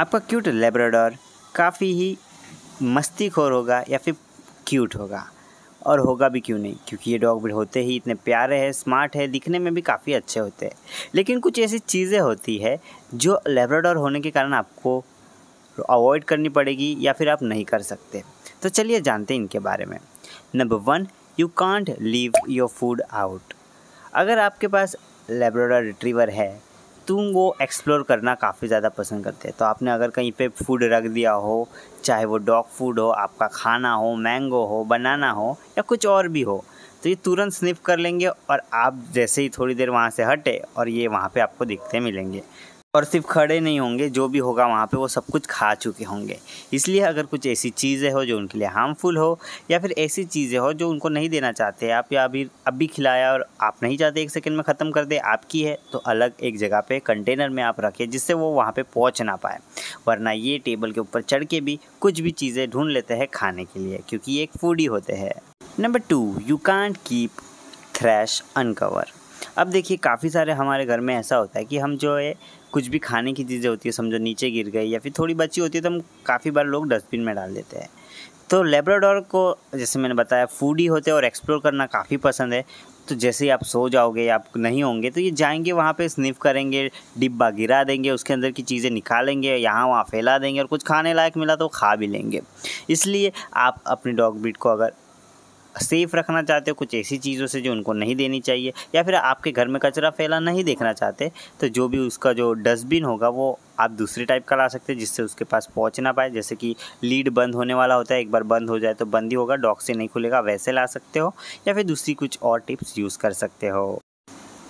आपका cute Labrador काफ़ी ही मस्ती खोर होगा या फिर क्यूट होगा और होगा भी क्यों नहीं क्योंकि ये डॉग भी होते ही इतने प्यारे हैं स्मार्ट है दिखने में भी काफ़ी अच्छे होते हैं लेकिन कुछ ऐसी चीज़ें होती है जो लेब्राडोर होने के कारण आपको अवॉइड करनी पड़ेगी या फिर आप नहीं कर सकते तो चलिए जानते हैं इनके बारे में number one you can't leave your food out अगर आपके पास लेब्राडोर रिट्रीवर है तुम वो एक्सप्लोर करना काफ़ी ज़्यादा पसंद करते हैं तो आपने अगर कहीं पे फूड रख दिया हो चाहे वो डॉग फूड हो आपका खाना हो मैंगो हो बनाना हो या कुछ और भी हो तो ये तुरंत स्निप कर लेंगे और आप जैसे ही थोड़ी देर वहाँ से हटे और ये वहाँ पे आपको दिखते मिलेंगे और सिर्फ खड़े नहीं होंगे जो भी होगा वहाँ पे वो सब कुछ खा चुके होंगे इसलिए अगर कुछ ऐसी चीज़ें हो जो उनके लिए हार्मफुल हो या फिर ऐसी चीज़ें हो जो उनको नहीं देना चाहते आप या अभी अभी खिलाया और आप नहीं चाहते एक सेकेंड में ख़त्म कर दे आपकी है तो अलग एक जगह पर कंटेनर में आप रखें जिससे वो वहाँ पर पहुँच ना पाए वरना ये टेबल के ऊपर चढ़ के भी कुछ भी चीज़ें ढूंढ लेते हैं खाने के लिए क्योंकि ये एक फूडी होते हैं number two you can't keep trash uncover अब देखिए काफ़ी सारे हमारे घर में ऐसा होता है कि हम जो है कुछ भी खाने की चीज़ें होती है समझो नीचे गिर गई या फिर थोड़ी बची होती है तो हम काफ़ी बार लोग डस्टबिन में डाल देते हैं तो लेब्राडोर को जैसे मैंने बताया फूडी होते हैं और एक्सप्लोर करना काफ़ी पसंद है तो जैसे ही आप सो जाओगे या आप नहीं होंगे तो ये जाएंगे वहाँ पे स्निफ करेंगे डिब्बा गिरा देंगे उसके अंदर की चीज़ें निकालेंगे यहाँ वहाँ फैला देंगे और कुछ खाने लायक मिला तो खा भी लेंगे इसलिए आप अपने डॉग ब्रीड को अगर सेफ़ रखना चाहते हो कुछ ऐसी चीज़ों से जो उनको नहीं देनी चाहिए या फिर आपके घर में कचरा फैला नहीं देखना चाहते तो जो भी उसका जो डस्टबिन होगा वो आप दूसरे टाइप का ला सकते हैं जिससे उसके पास पहुँच ना पाए जैसे कि लीड बंद होने वाला होता है एक बार बंद हो जाए तो बंद ही होगा डॉग से नहीं खुलेगा वैसे ला सकते हो या फिर दूसरी कुछ और टिप्स यूज़ कर सकते हो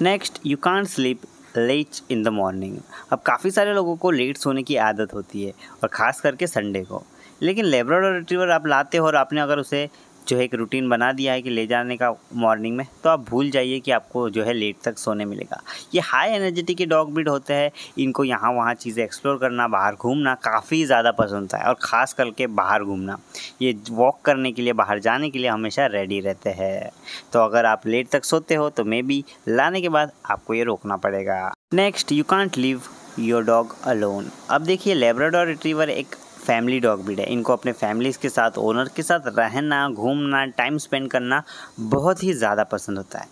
next you can sleep late in the morning अब काफ़ी सारे लोगों को लेट सोने की आदत होती है और ख़ास करके संडे को लेकिन लेब्रोडोर रिट्रीवर आप लाते हो और आपने अगर उसे जो है एक रूटीन बना दिया है कि ले जाने का मॉर्निंग में तो आप भूल जाइए कि आपको जो है लेट तक सोने मिलेगा ये हाई एनर्जेटिक के डॉग ब्रीड होते हैं इनको यहाँ वहाँ चीज़ें एक्सप्लोर करना बाहर घूमना काफ़ी ज़्यादा पसंद है और ख़ास करके बाहर घूमना ये वॉक करने के लिए बाहर जाने के लिए हमेशा रेडी रहते हैं तो अगर आप लेट तक सोते हो तो मे बी लाने के बाद आपको ये रोकना पड़ेगा next you can't leave your dog alone अब देखिए लेबराडोर रिट्रीवर एक फैमिली डॉग ब्रीड है इनको अपने फैमिलीज के साथ ओनर के साथ रहना घूमना टाइम स्पेंड करना बहुत ही ज़्यादा पसंद होता है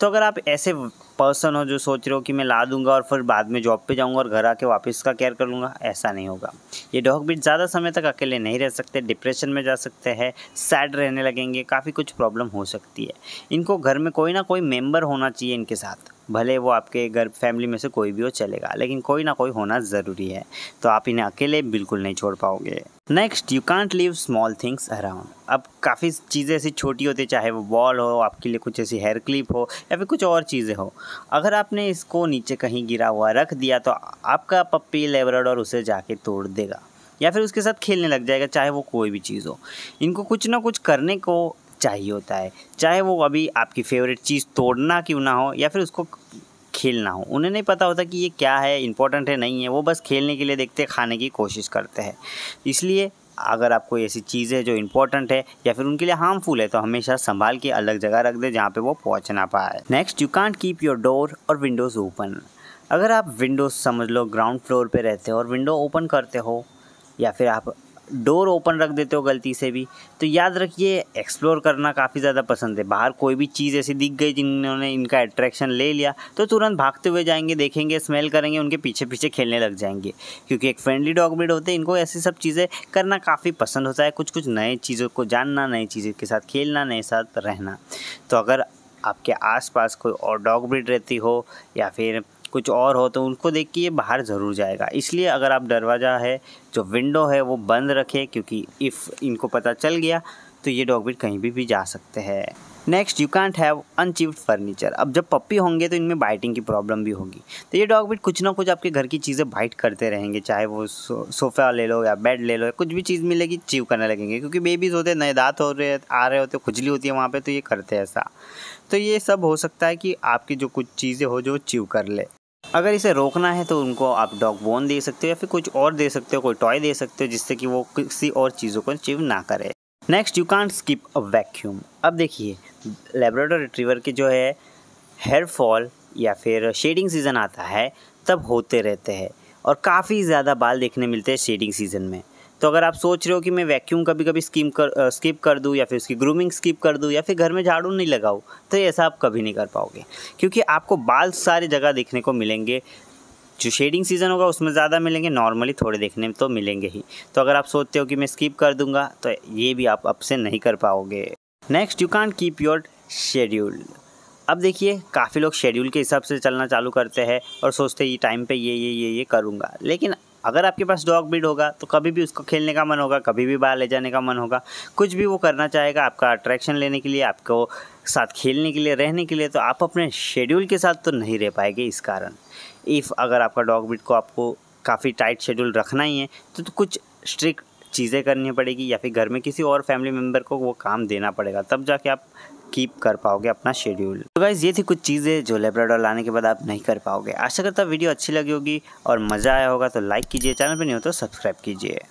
तो अगर आप ऐसे पर्सन हो जो सोच रहे हो कि मैं ला दूंगा और फिर बाद में जॉब पे जाऊंगा और घर आके वापस का केयर कर लूँगा ऐसा नहीं होगा ये डॉग बीट ज़्यादा समय तक अकेले नहीं रह सकते डिप्रेशन में जा सकते हैं सैड रहने लगेंगे काफ़ी कुछ प्रॉब्लम हो सकती है इनको घर में कोई ना कोई मेम्बर होना चाहिए इनके साथ भले वो आपके घर फैमिली में से कोई भी हो चलेगा लेकिन कोई ना कोई होना ज़रूरी है तो आप इन्हें अकेले बिल्कुल नहीं छोड़ पाओगे next you can't leave small things around अब काफ़ी चीज़ें ऐसी छोटी होती चाहे वो बॉल हो आपके लिए कुछ ऐसी हेयर क्लिप हो या फिर कुछ और चीज़ें हो अगर आपने इसको नीचे कहीं गिरा हुआ रख दिया तो आपका पप्पी और उसे जाके तोड़ देगा या फिर उसके साथ खेलने लग जाएगा चाहे वो कोई भी चीज़ हो इनको कुछ ना कुछ करने को चाहिए होता है चाहे वो अभी आपकी फेवरेट चीज़ तोड़ना क्यों ना हो या फिर उसको खेलना हो उन्हें नहीं पता होता कि ये क्या है इंपॉर्टेंट है नहीं है वो बस खेलने के लिए देखते खाने की कोशिश करते हैं इसलिए अगर आपको ऐसी चीज़ें जो इंपॉर्टेंट है या फिर उनके लिए हार्मफुल है तो हमेशा संभाल के अलग जगह रख दे जहाँ पे वो पहुँच ना पाए next you can't keep your door और विंडोज़ ओपन अगर आप विंडोज़ समझ लो ग्राउंड फ्लोर पे रहते हो और विंडो ओपन करते हो या फिर आप डोर ओपन रख देते हो गलती से भी तो याद रखिए एक्सप्लोर करना काफ़ी ज़्यादा पसंद है बाहर कोई भी चीज़ ऐसी दिख गई जिन्होंने इनका अट्रैक्शन ले लिया तो तुरंत भागते हुए जाएंगे देखेंगे स्मेल करेंगे उनके पीछे पीछे खेलने लग जाएंगे क्योंकि एक फ्रेंडली डॉग ब्रीड होते हैं इनको ऐसी सब चीज़ें करना काफ़ी पसंद होता है कुछ कुछ नए चीज़ों को जानना नई चीज़ों के साथ खेलना नए साथ रहना तो अगर आपके आसपास कोई और डॉग ब्रीड रहती हो या फिर कुछ और हो तो उनको देख के ये बाहर ज़रूर जाएगा इसलिए अगर आप दरवाज़ा है जो विंडो है वो बंद रखें क्योंकि इफ़ इनको पता चल गया तो ये डॉग बिट कहीं भी, भी जा सकते हैं next you can't have unchewed furniture अब जब पप्पी होंगे तो इनमें बाइटिंग की प्रॉब्लम भी होगी तो ये डॉग बिट कुछ ना कुछ आपके घर की चीज़ें बाइट करते रहेंगे चाहे वो सोफ़ा ले लो या बेड ले लो या कुछ भी चीज़ मिलेगी चीव करने लगेंगे क्योंकि बेबीज़ होते हैं नए दांत हो रहे आ रहे होते खुजली होती है वहाँ पर तो ये करते हैं ऐसा तो ये सब हो सकता है कि आपकी जो कुछ चीज़ें हो जो चीव कर ले अगर इसे रोकना है तो उनको आप डॉग बोन दे सकते हो या फिर कुछ और दे सकते हो कोई टॉय दे सकते हो जिससे कि वो किसी और चीज़ों को अचीव ना करे next you can't skip a vacuum अब देखिए लेबोरेटर रिट्रीवर के जो है हेयर फॉल या फिर शेडिंग सीज़न आता है तब होते रहते हैं और काफ़ी ज़्यादा बाल देखने मिलते हैं शेडिंग सीज़न में तो अगर आप सोच रहे हो कि मैं वैक्यूम कभी कभी स्कीम कर आ, स्किप कर दूँ या फिर उसकी ग्रूमिंग स्किप कर दूँ या फिर घर में झाड़ू नहीं लगाऊँ तो ऐसा आप कभी नहीं कर पाओगे क्योंकि आपको बाल सारे जगह देखने को मिलेंगे जो शेडिंग सीज़न होगा उसमें ज़्यादा मिलेंगे नॉर्मली थोड़े देखने में तो मिलेंगे ही तो अगर आप सोचते हो कि मैं स्किप कर दूंगा तो ये भी आप अब से नहीं कर पाओगे next you can't keep your schedule अब देखिए काफ़ी लोग शेड्यूल के हिसाब से चलना चालू करते हैं और सोचते हैं ये टाइम पे ये ये ये ये करूँगा लेकिन अगर आपके पास डॉग ब्रीड होगा तो कभी भी उसको खेलने का मन होगा कभी भी बाहर ले जाने का मन होगा कुछ भी वो करना चाहेगा आपका अट्रैक्शन लेने के लिए आपको साथ खेलने के लिए रहने के लिए तो आप अपने शेड्यूल के साथ तो नहीं रह पाएंगे इस कारण इफ़ अगर आपका डॉग ब्रीड को आपको काफ़ी टाइट शेड्यूल रखना ही है तो, तो कुछ स्ट्रिक्ट चीज़ें करनी पड़ेगी या फिर घर में किसी और फैमिली मेम्बर को वो काम देना पड़ेगा तब जाके आप कीप कर पाओगे अपना शेड्यूल तो गाइज़ ये थी कुछ चीज़ें जो लेब्राडोर लाने के बाद आप नहीं कर पाओगे आशा करता वीडियो अच्छी लगी होगी और मज़ा आया होगा तो लाइक कीजिए चैनल पर नहीं हो तो सब्सक्राइब कीजिए